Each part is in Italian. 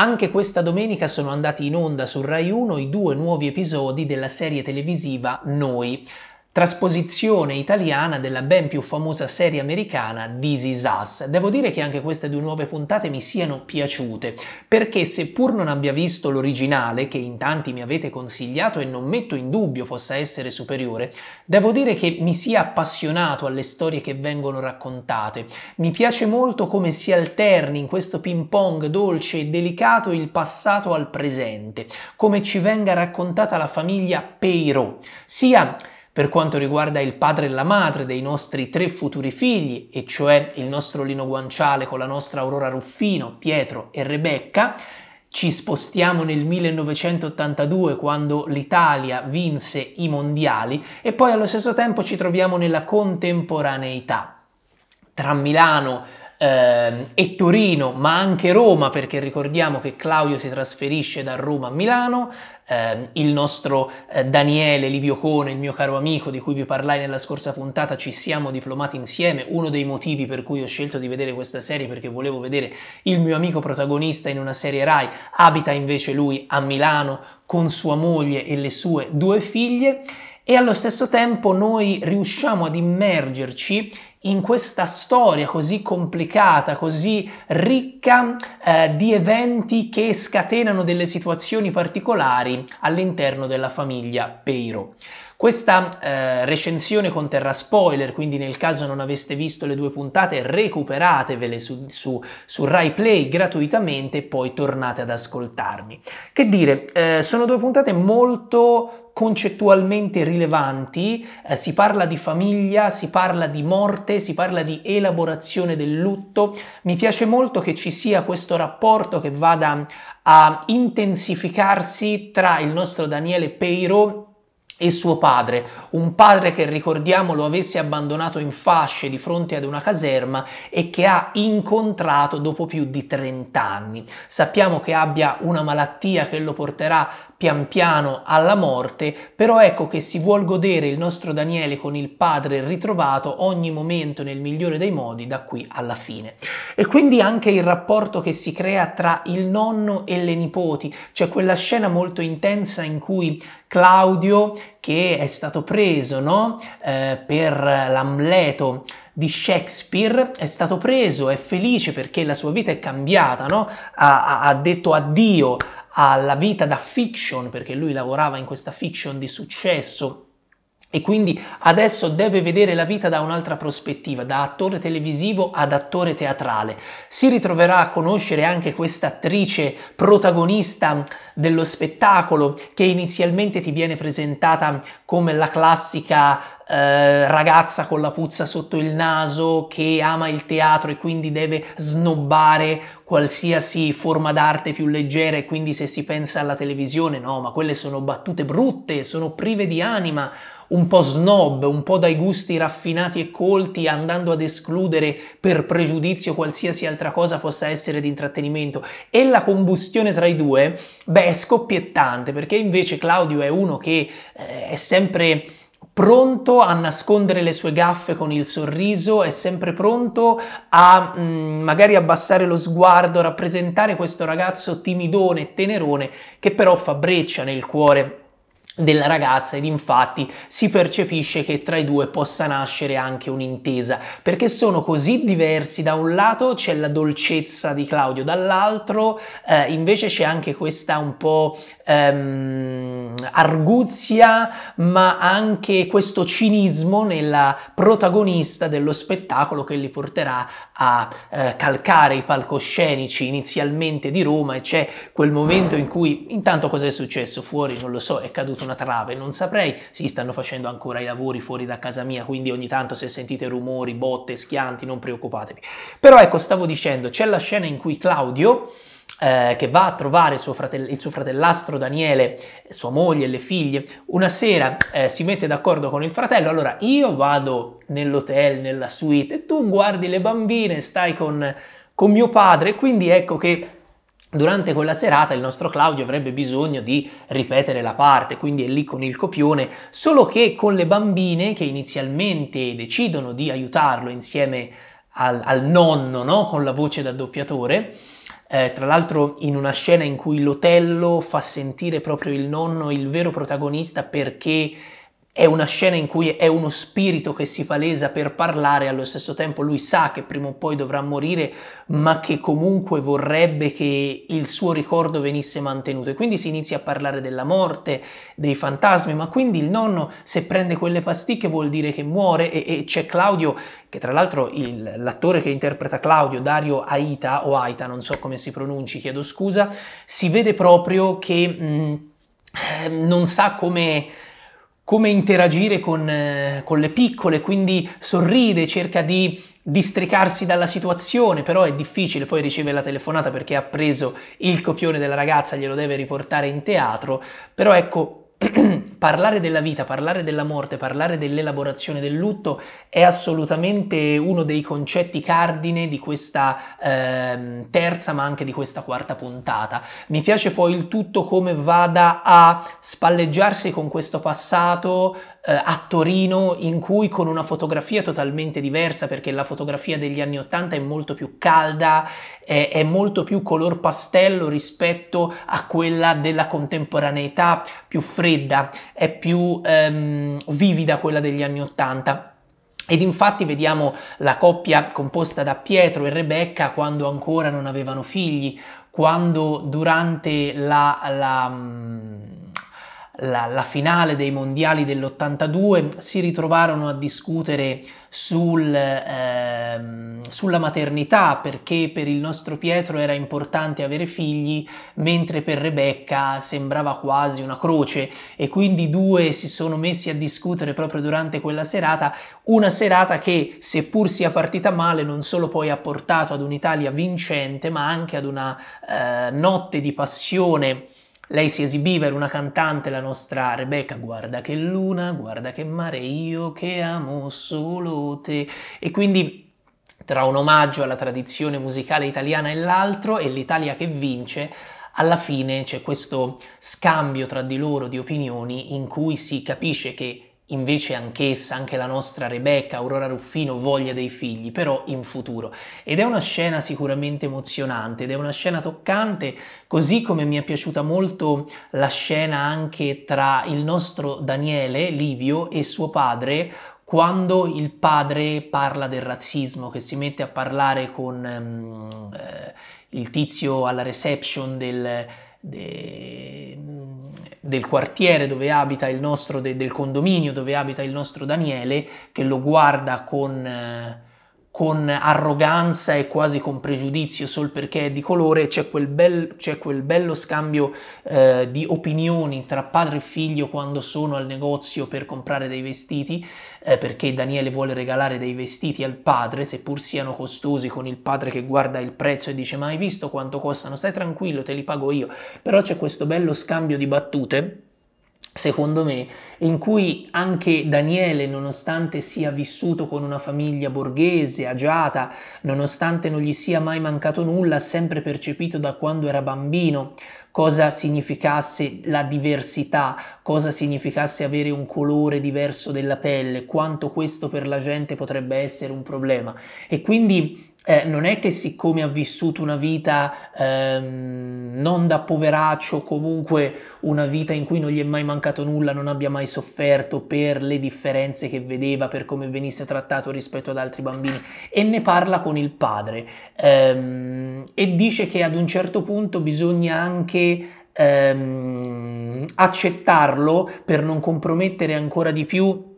Anche questa domenica sono andati in onda su Rai 1 i due nuovi episodi della serie televisiva Noi trasposizione italiana della ben più famosa serie americana This Is Us. Devo dire che anche queste due nuove puntate mi siano piaciute, perché seppur non abbia visto l'originale, che in tanti mi avete consigliato e non metto in dubbio possa essere superiore, devo dire che mi sia appassionato alle storie che vengono raccontate. Mi piace molto come si alterni in questo ping pong dolce e delicato il passato al presente, come ci venga raccontata la famiglia Peiro, sia per quanto riguarda il padre e la madre dei nostri tre futuri figli, e cioè il nostro Lino Guanciale con la nostra Aurora Ruffino, Pietro e Rebecca, ci spostiamo nel 1982 quando l'Italia vinse i mondiali e poi allo stesso tempo ci troviamo nella contemporaneità. Tra Milano, eh, e Torino, ma anche Roma, perché ricordiamo che Claudio si trasferisce da Roma a Milano, eh, il nostro eh, Daniele Livio Cone, il mio caro amico di cui vi parlai nella scorsa puntata, ci siamo diplomati insieme, uno dei motivi per cui ho scelto di vedere questa serie perché volevo vedere il mio amico protagonista in una serie Rai, abita invece lui a Milano con sua moglie e le sue due figlie e allo stesso tempo noi riusciamo ad immergerci in questa storia così complicata, così ricca eh, di eventi che scatenano delle situazioni particolari all'interno della famiglia Peiro. Questa eh, recensione conterrà spoiler, quindi nel caso non aveste visto le due puntate recuperatevele su, su, su Rai Play gratuitamente e poi tornate ad ascoltarmi. Che dire, eh, sono due puntate molto concettualmente rilevanti, eh, si parla di famiglia, si parla di morte, si parla di elaborazione del lutto. Mi piace molto che ci sia questo rapporto che vada a intensificarsi tra il nostro Daniele Peiro e suo padre, un padre che ricordiamo lo avesse abbandonato in fasce di fronte ad una caserma e che ha incontrato dopo più di 30 anni. Sappiamo che abbia una malattia che lo porterà pian piano alla morte, però ecco che si vuol godere il nostro Daniele con il padre ritrovato ogni momento nel migliore dei modi da qui alla fine. E quindi anche il rapporto che si crea tra il nonno e le nipoti, c'è cioè quella scena molto intensa in cui Claudio che è stato preso no? eh, per l'Amleto di Shakespeare, è stato preso, è felice perché la sua vita è cambiata, no? ha, ha detto addio alla vita da fiction perché lui lavorava in questa fiction di successo e quindi adesso deve vedere la vita da un'altra prospettiva, da attore televisivo ad attore teatrale. Si ritroverà a conoscere anche questa attrice protagonista dello spettacolo che inizialmente ti viene presentata come la classica eh, ragazza con la puzza sotto il naso che ama il teatro e quindi deve snobbare qualsiasi forma d'arte più leggera e quindi se si pensa alla televisione no, ma quelle sono battute brutte, sono prive di anima un po' snob, un po' dai gusti raffinati e colti, andando ad escludere per pregiudizio qualsiasi altra cosa possa essere di intrattenimento. E la combustione tra i due, beh, è scoppiettante, perché invece Claudio è uno che eh, è sempre pronto a nascondere le sue gaffe con il sorriso, è sempre pronto a mh, mm, magari abbassare lo sguardo, rappresentare questo ragazzo timidone e tenerone che però fa breccia nel cuore della ragazza ed infatti si percepisce che tra i due possa nascere anche un'intesa perché sono così diversi da un lato c'è la dolcezza di Claudio dall'altro eh, invece c'è anche questa un po' ehm, arguzia, ma anche questo cinismo nella protagonista dello spettacolo che li porterà a eh, calcare i palcoscenici inizialmente di Roma e c'è quel momento in cui intanto cos'è successo fuori non lo so è caduta una trave non saprei si sì, stanno facendo ancora i lavori fuori da casa mia quindi ogni tanto se sentite rumori botte schianti non preoccupatevi però ecco stavo dicendo c'è la scena in cui Claudio eh, che va a trovare suo fratello, il suo fratellastro Daniele, sua moglie e le figlie. Una sera eh, si mette d'accordo con il fratello, allora io vado nell'hotel, nella suite, e tu guardi le bambine, stai con, con mio padre, quindi ecco che Durante quella serata il nostro Claudio avrebbe bisogno di ripetere la parte, quindi è lì con il copione, solo che con le bambine che inizialmente decidono di aiutarlo insieme al, al nonno, no? con la voce da doppiatore, eh, tra l'altro in una scena in cui l'Otello fa sentire proprio il nonno il vero protagonista perché è una scena in cui è uno spirito che si palesa per parlare, allo stesso tempo lui sa che prima o poi dovrà morire, ma che comunque vorrebbe che il suo ricordo venisse mantenuto. E quindi si inizia a parlare della morte, dei fantasmi, ma quindi il nonno se prende quelle pasticche vuol dire che muore e, e c'è Claudio, che tra l'altro il, l'attore che interpreta Claudio, Dario Aita o Aita, non so come si pronunci, chiedo scusa, si vede proprio che mh, mm, ehm, non sa come come interagire con, eh, con, le piccole, quindi sorride, cerca di districarsi dalla situazione, però è difficile, poi riceve la telefonata perché ha preso il copione della ragazza, glielo deve riportare in teatro, però ecco parlare della vita, parlare della morte, parlare dell'elaborazione del lutto è assolutamente uno dei concetti cardine di questa eh, terza ma anche di questa quarta puntata. Mi piace poi il tutto come vada a spalleggiarsi con questo passato eh, a Torino in cui con una fotografia totalmente diversa perché la fotografia degli anni 80 è molto più calda, è, è molto più color pastello rispetto a quella della contemporaneità più fredda, è più ehm, vivida quella degli anni 80. Ed infatti vediamo la coppia composta da Pietro e Rebecca quando ancora non avevano figli, quando durante la, la mm, la, la finale dei mondiali dell'82 si ritrovarono a discutere sul, ehm, sulla maternità perché per il nostro Pietro era importante avere figli mentre per Rebecca sembrava quasi una croce e quindi i due si sono messi a discutere proprio durante quella serata una serata che seppur sia partita male non solo poi ha portato ad un'Italia vincente ma anche ad una eh, notte di passione lei si esibiva, era una cantante, la nostra Rebecca, guarda che luna, guarda che mare, io che amo solo te. E quindi tra un omaggio alla tradizione musicale italiana e l'altro, e l'Italia che vince, alla fine c'è questo scambio tra di loro di opinioni in cui si capisce che invece anch'essa, anche la nostra Rebecca, Aurora Ruffino, voglia dei figli, però in futuro. Ed è una scena sicuramente emozionante ed è una scena toccante, così come mi è piaciuta molto la scena anche tra il nostro Daniele, Livio, e suo padre, quando il padre parla del razzismo, che si mette a parlare con um, eh, il tizio alla reception del de, del quartiere dove abita il nostro, de, del condominio dove abita il nostro Daniele, che lo guarda con... Eh, con arroganza e quasi con pregiudizio sol perché è di colore, c'è quel, bel, c'è quel bello scambio eh, di opinioni tra padre e figlio quando sono al negozio per comprare dei vestiti, eh, perché Daniele vuole regalare dei vestiti al padre, seppur siano costosi, con il padre che guarda il prezzo e dice ma hai visto quanto costano, stai tranquillo, te li pago io, però c'è questo bello scambio di battute secondo me, in cui anche Daniele, nonostante sia vissuto con una famiglia borghese, agiata, nonostante non gli sia mai mancato nulla, ha sempre percepito da quando era bambino cosa significasse la diversità, cosa significasse avere un colore diverso della pelle, quanto questo per la gente potrebbe essere un problema. E quindi eh, non è che siccome ha vissuto una vita ehm, non da poveraccio, comunque una vita in cui non gli è mai mancato nulla, non abbia mai sofferto per le differenze che vedeva, per come venisse trattato rispetto ad altri bambini e ne parla con il padre ehm, e dice che ad un certo punto bisogna anche ehm, accettarlo per non compromettere ancora di più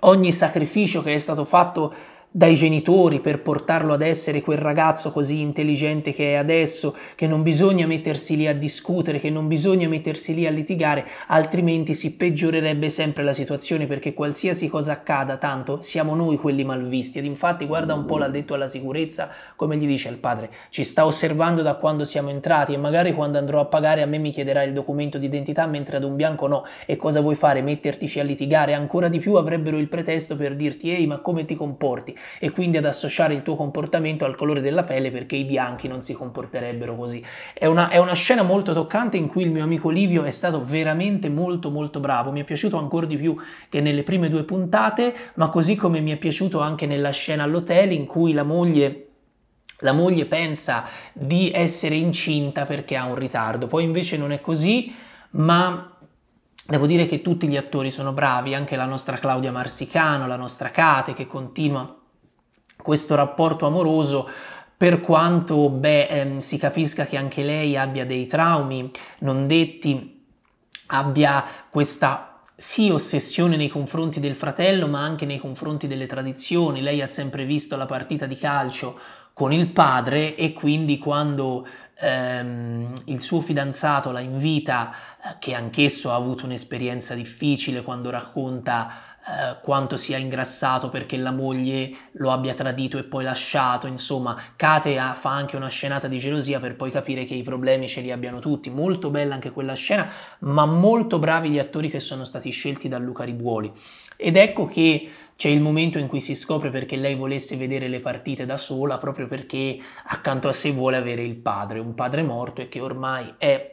ogni sacrificio che è stato fatto dai genitori per portarlo ad essere quel ragazzo così intelligente che è adesso, che non bisogna mettersi lì a discutere, che non bisogna mettersi lì a litigare, altrimenti si peggiorerebbe sempre la situazione perché qualsiasi cosa accada, tanto siamo noi quelli malvisti. Ed infatti guarda un po' l'addetto alla sicurezza, come gli dice il padre, ci sta osservando da quando siamo entrati e magari quando andrò a pagare a me mi chiederà il documento d'identità mentre ad un bianco no. E cosa vuoi fare? Mettertici a litigare? Ancora di più avrebbero il pretesto per dirti ehi ma come ti comporti? e quindi ad associare il tuo comportamento al colore della pelle perché i bianchi non si comporterebbero così. È una, è una scena molto toccante in cui il mio amico Livio è stato veramente molto molto bravo, mi è piaciuto ancora di più che nelle prime due puntate, ma così come mi è piaciuto anche nella scena all'hotel in cui la moglie la moglie pensa di essere incinta perché ha un ritardo, poi invece non è così, ma devo dire che tutti gli attori sono bravi, anche la nostra Claudia Marsicano, la nostra Kate che continua questo rapporto amoroso per quanto beh, ehm, si capisca che anche lei abbia dei traumi non detti, abbia questa sì ossessione nei confronti del fratello, ma anche nei confronti delle tradizioni. Lei ha sempre visto la partita di calcio con il padre e quindi quando ehm, il suo fidanzato la invita, eh, che anch'esso ha avuto un'esperienza difficile, quando racconta eh, quanto sia ingrassato perché la moglie lo abbia tradito e poi lasciato, insomma, Kate ha, fa anche una scenata di gelosia per poi capire che i problemi ce li abbiano tutti, molto bella anche quella scena, ma molto bravi gli attori che sono stati scelti da Luca Ribuoli. Ed ecco che c'è il momento in cui si scopre perché lei volesse vedere le partite da sola, proprio perché accanto a sé vuole avere il padre, un padre morto e che ormai è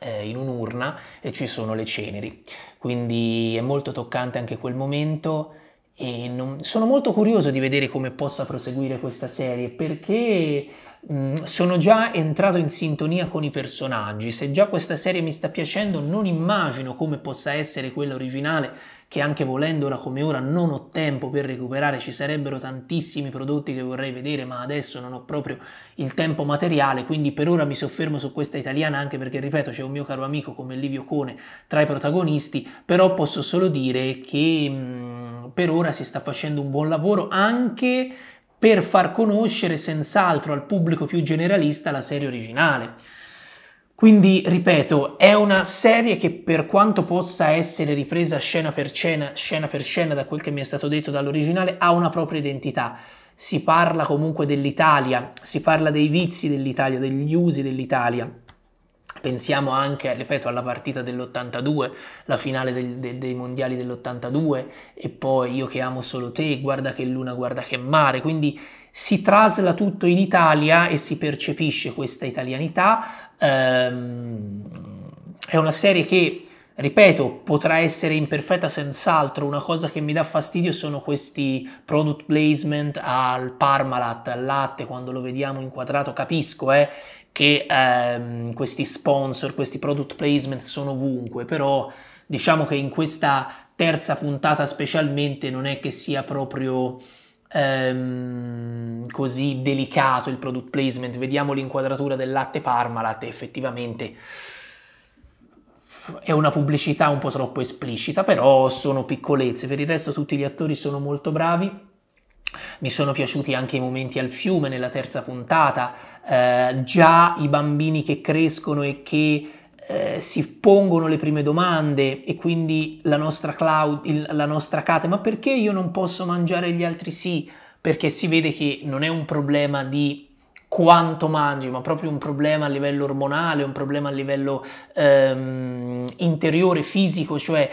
eh, in un'urna e ci sono le ceneri. Quindi è molto toccante anche quel momento e non... sono molto curioso di vedere come possa proseguire questa serie perché mh, mm, sono già entrato in sintonia con i personaggi. Se già questa serie mi sta piacendo, non immagino come possa essere quella originale che anche volendo ora come ora non ho tempo per recuperare, ci sarebbero tantissimi prodotti che vorrei vedere, ma adesso non ho proprio il tempo materiale, quindi per ora mi soffermo su questa italiana anche perché, ripeto, c'è un mio caro amico come Livio Cone tra i protagonisti, però posso solo dire che mh, mm, per ora si sta facendo un buon lavoro anche per far conoscere senz'altro al pubblico più generalista la serie originale. Quindi, ripeto, è una serie che per quanto possa essere ripresa scena per scena, scena per scena da quel che mi è stato detto dall'originale, ha una propria identità. Si parla comunque dell'Italia, si parla dei vizi dell'Italia, degli usi dell'Italia. Pensiamo anche, ripeto, alla partita dell'82, la finale del, de, dei mondiali dell'82 e poi Io che amo solo te, Guarda che luna, guarda che mare. Quindi si trasla tutto in Italia e si percepisce questa italianità. Ehm, è una serie che, ripeto, potrà essere imperfetta senz'altro. Una cosa che mi dà fastidio sono questi product placement al Parmalat, al latte, quando lo vediamo inquadrato, capisco, eh, che ehm, questi sponsor, questi product placement sono ovunque, però diciamo che in questa terza puntata specialmente non è che sia proprio ehm, così delicato il product placement, vediamo l'inquadratura del latte Parmalat, effettivamente è una pubblicità un po' troppo esplicita, però sono piccolezze, per il resto tutti gli attori sono molto bravi. Mi sono piaciuti anche i momenti al fiume nella terza puntata, eh, già i bambini che crescono e che eh, si pongono le prime domande e quindi la nostra, cloud, il, la nostra cate, ma perché io non posso mangiare gli altri sì? Perché si vede che non è un problema di quanto mangi, ma proprio un problema a livello ormonale, un problema a livello ehm, interiore, fisico, cioè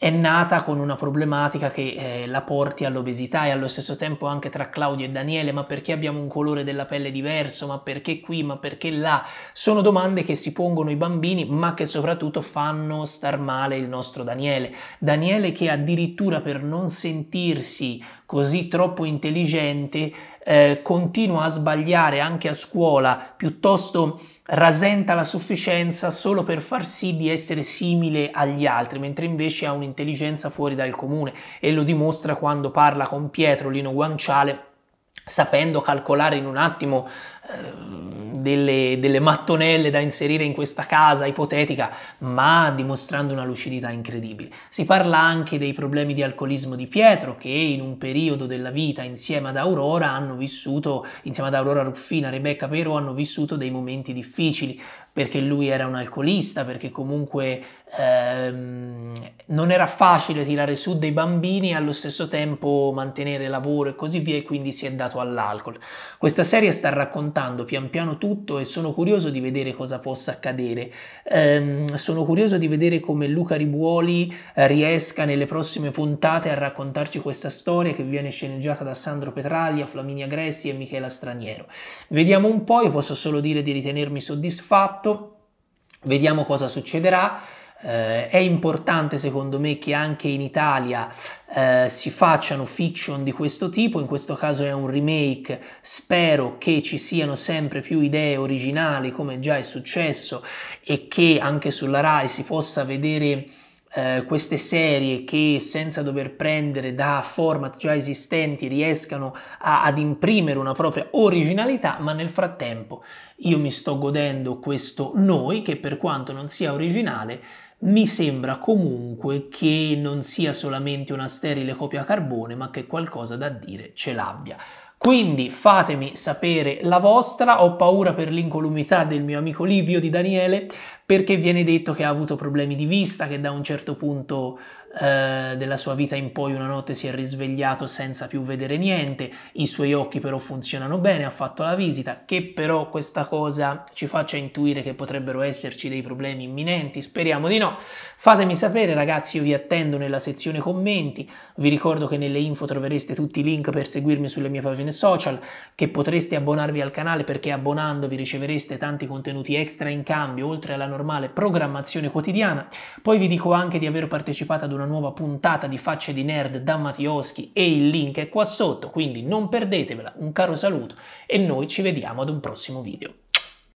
è nata con una problematica che eh, la porti all'obesità e allo stesso tempo anche tra Claudio e Daniele, ma perché abbiamo un colore della pelle diverso, ma perché qui, ma perché là, sono domande che si pongono i bambini ma che soprattutto fanno star male il nostro Daniele. Daniele che addirittura per non sentirsi così troppo intelligente eh, continua a sbagliare anche a scuola, piuttosto rasenta la sufficienza solo per far sì di essere simile agli altri, mentre invece ha un'intelligenza fuori dal comune e lo dimostra quando parla con Pietro Lino Guanciale sapendo calcolare in un attimo delle, delle, mattonelle da inserire in questa casa ipotetica, ma dimostrando una lucidità incredibile. Si parla anche dei problemi di alcolismo di Pietro, che in un periodo della vita insieme ad Aurora hanno vissuto, insieme ad Aurora Ruffina, Rebecca Pero, hanno vissuto dei momenti difficili perché lui era un alcolista, perché comunque ehm, non era facile tirare su dei bambini e allo stesso tempo mantenere lavoro e così via, e quindi si è dato all'alcol. Questa serie sta raccontando smontando pian piano tutto e sono curioso di vedere cosa possa accadere. Ehm, sono curioso di vedere come Luca Ribuoli eh, riesca nelle prossime puntate a raccontarci questa storia che viene sceneggiata da Sandro Petraglia, Flaminia Gressi e Michela Straniero. Vediamo un po', io posso solo dire di ritenermi soddisfatto, vediamo cosa succederà. Eh, è importante secondo me che anche in Italia eh, si facciano fiction di questo tipo, in questo caso è un remake, spero che ci siano sempre più idee originali come già è successo e che anche sulla RAI si possa vedere eh, queste serie che senza dover prendere da format già esistenti riescano a, ad imprimere una propria originalità, ma nel frattempo io mi sto godendo questo noi che per quanto non sia originale mi sembra comunque che non sia solamente una sterile copia a carbone, ma che qualcosa da dire ce l'abbia. Quindi fatemi sapere la vostra, ho paura per l'incolumità del mio amico Livio di Daniele perché viene detto che ha avuto problemi di vista, che da un certo punto eh, della sua vita in poi una notte si è risvegliato senza più vedere niente, i suoi occhi però funzionano bene, ha fatto la visita, che però questa cosa ci faccia intuire che potrebbero esserci dei problemi imminenti, speriamo di no. Fatemi sapere ragazzi, io vi attendo nella sezione commenti, vi ricordo che nelle info trovereste tutti i link per seguirmi sulle mie pagine social, che potreste abbonarvi al canale perché abbonandovi ricevereste tanti contenuti extra in cambio, oltre alla normale programmazione quotidiana. Poi vi dico anche di aver partecipato ad un una nuova puntata di Facce di Nerd da Mattioschi e il link è qua sotto, quindi non perdetevela, un caro saluto e noi ci vediamo ad un prossimo video.